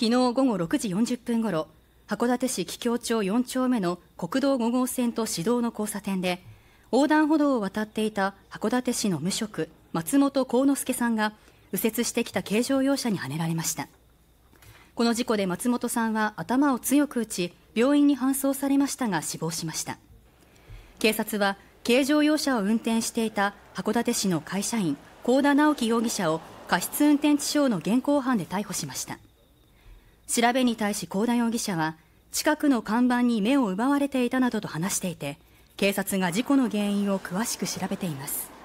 昨日午後6時40分ごろ函館市桔梗町4丁目の国道5号線と市道の交差点で横断歩道を渡っていた函館市の無職松本幸之助さんが右折してきた軽乗用車にはねられましたこの事故で松本さんは頭を強く打ち病院に搬送されましたが死亡しました警察は軽乗用車を運転していた函館市の会社員幸田直樹容疑者を過失運転致傷の現行犯で逮捕しました調べに対し幸田容疑者は近くの看板に目を奪われていたなどと話していて警察が事故の原因を詳しく調べています